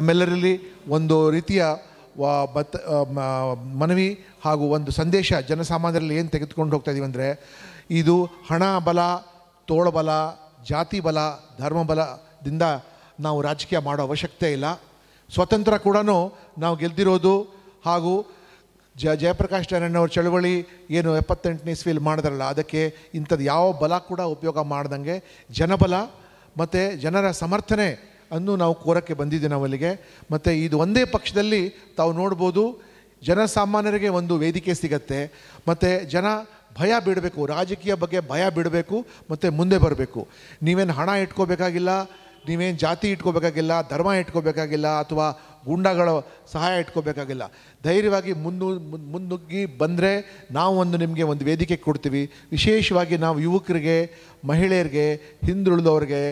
ತಮ್ಮೆಲ್ಲರಲ್ಲಿ ಒಂದು ರೀತಿಯ ಬತ್ ಮನವಿ ಹಾಗೂ ಒಂದು ಸಂದೇಶ ಜನಸಾಮಾನ್ಯರಲ್ಲಿ ಏನು ತೆಗೆದುಕೊಂಡು ಹೋಗ್ತಾ ಇದೀವಿ ಅಂದರೆ ಇದು ಹಣ ಬಲ ತೋಳಬಲ ಜಾತಿ ಬಲ ಧರ್ಮ ಬಲದಿಂದ ನಾವು ರಾಜಕೀಯ ಮಾಡೋ ಅವಶ್ಯಕತೆ ಇಲ್ಲ ಸ್ವತಂತ್ರ ಕೂಡ ನಾವು ಗೆಲ್ದಿರೋದು ಹಾಗೂ ಜ ಜಯಪ್ರಕಾಶ್ ನಾರಾಯಣವ್ರ ಚಳವಳಿ ಏನು ಎಪ್ಪತ್ತೆಂಟನೇ ಇಸ್ವಿಯಲ್ಲಿ ಮಾಡಿದ್ರಲ್ಲ ಅದಕ್ಕೆ ಇಂಥದ್ದು ಯಾವ ಬಲ ಕೂಡ ಉಪಯೋಗ ಮಾಡ್ದಂಗೆ ಜನಬಲ ಮತ್ತು ಜನರ ಸಮರ್ಥನೆ ಅನ್ನು ನಾವು ಕೋರಕ್ಕೆ ಬಂದಿದ್ದೆ ನಾವಲ್ಲಿಗೆ ಮತ್ತು ಇದು ಒಂದೇ ಪಕ್ಷದಲ್ಲಿ ತಾವು ನೋಡ್ಬೋದು ಜನಸಾಮಾನ್ಯರಿಗೆ ಒಂದು ವೇದಿಕೆ ಸಿಗತ್ತೆ ಮತ್ತು ಜನ ಭಯ ಬಿಡಬೇಕು ರಾಜಕೀಯ ಬಗ್ಗೆ ಭಯ ಬಿಡಬೇಕು ಮತ್ತು ಮುಂದೆ ಬರಬೇಕು ನೀವೇನು ಹಣ ಇಟ್ಕೋಬೇಕಾಗಿಲ್ಲ ನೀವೇನು ಜಾತಿ ಇಟ್ಕೋಬೇಕಾಗಿಲ್ಲ ಧರ್ಮ ಇಟ್ಕೋಬೇಕಾಗಿಲ್ಲ ಅಥವಾ ಗೂಂಡಾಗಳ ಸಹಾಯ ಇಟ್ಕೋಬೇಕಾಗಿಲ್ಲ ಧೈರ್ಯವಾಗಿ ಮುನ್ನು ಮುನ್ನುಗ್ಗಿ ಬಂದರೆ ನಾವು ಒಂದು ನಿಮಗೆ ಒಂದು ವೇದಿಕೆ ಕೊಡ್ತೀವಿ ವಿಶೇಷವಾಗಿ ನಾವು ಯುವಕರಿಗೆ ಮಹಿಳೆಯರಿಗೆ ಹಿಂದುಳಿದವ್ರಿಗೆ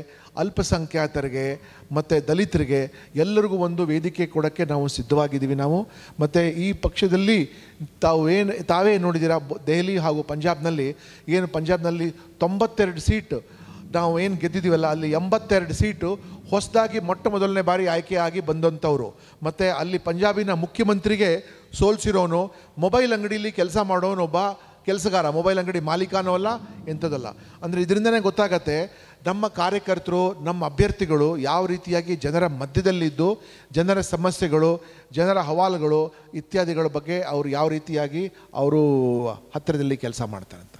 ಅಲ್ಪಸಂಖ್ಯಾತರಿಗೆ ಮತ್ತು ದಲಿತರಿಗೆ ಎಲ್ಲರಿಗೂ ಒಂದು ವೇದಿಕೆ ಕೊಡೋಕ್ಕೆ ನಾವು ಸಿದ್ಧವಾಗಿದ್ದೀವಿ ನಾವು ಮತ್ತು ಈ ಪಕ್ಷದಲ್ಲಿ ತಾವು ಏನು ತಾವೇ ನೋಡಿದ್ದೀರಾ ದೆಹಲಿ ಹಾಗೂ ಪಂಜಾಬ್ನಲ್ಲಿ ಏನು ಪಂಜಾಬ್ನಲ್ಲಿ ತೊಂಬತ್ತೆರಡು ಸೀಟ್ ನಾವು ಏನು ಗೆದ್ದಿದ್ದೀವಲ್ಲ ಅಲ್ಲಿ ಎಂಬತ್ತೆರಡು ಸೀಟು ಹೊಸದಾಗಿ ಮೊಟ್ಟ ಮೊದಲನೇ ಬಾರಿ ಆಯ್ಕೆಯಾಗಿ ಬಂದಂಥವರು ಮತ್ತು ಅಲ್ಲಿ ಪಂಜಾಬಿನ ಮುಖ್ಯಮಂತ್ರಿಗೆ ಸೋಲ್ಸಿರೋನು ಮೊಬೈಲ್ ಅಂಗಡಿಯಲ್ಲಿ ಕೆಲಸ ಮಾಡೋನೊಬ್ಬ ಕೆಲಸಗಾರ ಮೊಬೈಲ್ ಅಂಗಡಿ ಮಾಲೀಕನೂ ಅಲ್ಲ ಎಂಥದ್ದಲ್ಲ ಅಂದರೆ ಇದರಿಂದನೇ ಗೊತ್ತಾಗತ್ತೆ ನಮ್ಮ ಕಾರ್ಯಕರ್ತರು ನಮ್ಮ ಅಭ್ಯರ್ಥಿಗಳು ಯಾವ ರೀತಿಯಾಗಿ ಜನರ ಮಧ್ಯದಲ್ಲಿದ್ದು ಜನರ ಸಮಸ್ಯೆಗಳು ಜನರ ಹವಾಲುಗಳು ಇತ್ಯಾದಿಗಳ ಬಗ್ಗೆ ಅವರು ಯಾವ ರೀತಿಯಾಗಿ ಅವರು ಹತ್ತಿರದಲ್ಲಿ ಕೆಲಸ ಮಾಡ್ತಾರಂತ